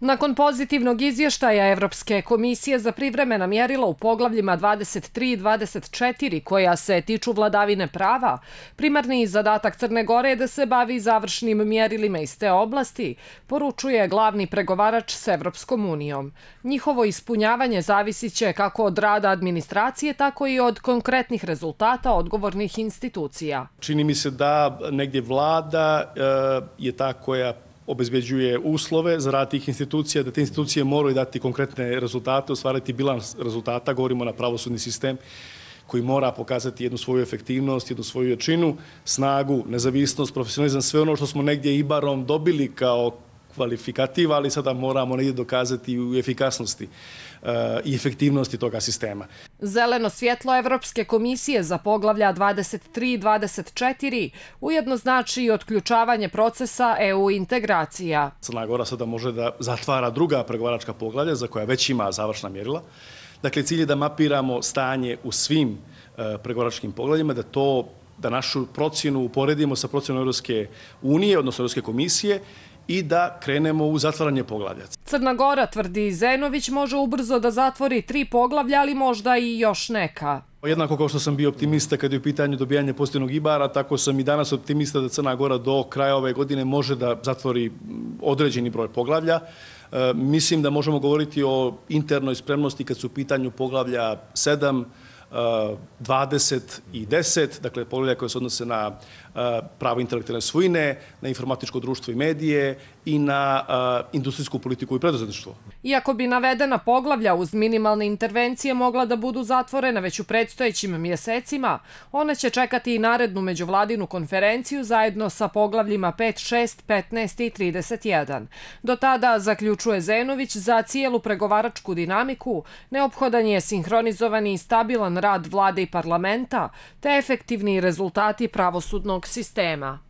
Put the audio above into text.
Nakon pozitivnog izvještaja Evropske komisije za privremena mjerila u poglavljima 23 i 24 koja se tiču vladavine prava, primarni zadatak Crne Gore je da se bavi završnim mjerilima iz te oblasti, poručuje glavni pregovarač s Evropskom unijom. Njihovo ispunjavanje zavisiće kako od rada administracije, tako i od konkretnih rezultata odgovornih institucija. Čini mi se da negdje vlada e, je ta koja obezbeđuje uslove za rad tih institucija, da te institucije moraju dati konkretne rezultate, osvarati bilans rezultata, govorimo na pravosudni sistem koji mora pokazati jednu svoju efektivnost, jednu svoju jačinu, snagu, nezavisnost, profesionalizam, sve ono što smo negdje i barom dobili kao, kvalifikativa, ali sada moramo negdje dokazati u efikasnosti e, i efektivnosti toga sistema. Zeleno svjetlo Evropske komisije za poglavlja 23-24 i ujedno znači i otključavanje procesa EU integracija. Crna Gora sada može da zatvara druga pregovaračka poglavlja za koja već ima završna mjerila. Dakle, cilj je da mapiramo stanje u svim e, pregovaračkim poglavljima, da to da našu procjenu uporedimo sa procjenom Evropske unije, odnosno Evropske komisije i da krenemo u zatvaranje poglavlja. Crna Gora, tvrdi Zenović, može ubrzo da zatvori tri poglavlja, ali možda i još neka. Jednako kao što sam bio optimista kada je u pitanju dobijanja postojenog Ibara, tako sam i danas optimista da Crna Gora do kraja ove godine može da zatvori mm, određeni broj poglavlja. E, mislim da možemo govoriti o internoj spremnosti kad su u pitanju poglavlja 20 i 10, dakle poglavlja koje se odnose na eh, pravo intelektualne svojine, na informatičko društvo i medije i na industrijsku politiku i preduzetništvo. Iako bi navedena poglavlja uz minimalne intervencije mogla da budu zatvorena već u predstojećim mjesecima, ona će čekati i narednu međuvladinu konferenciju zajedno sa poglavljima 5, 6, 15 i 31. Do tada, zaključuje Zenović, za cijelu pregovaračku dinamiku neophodan je sinhronizovani i stabilan rad vlade i parlamenta te efektivni rezultati pravosudnog sistema.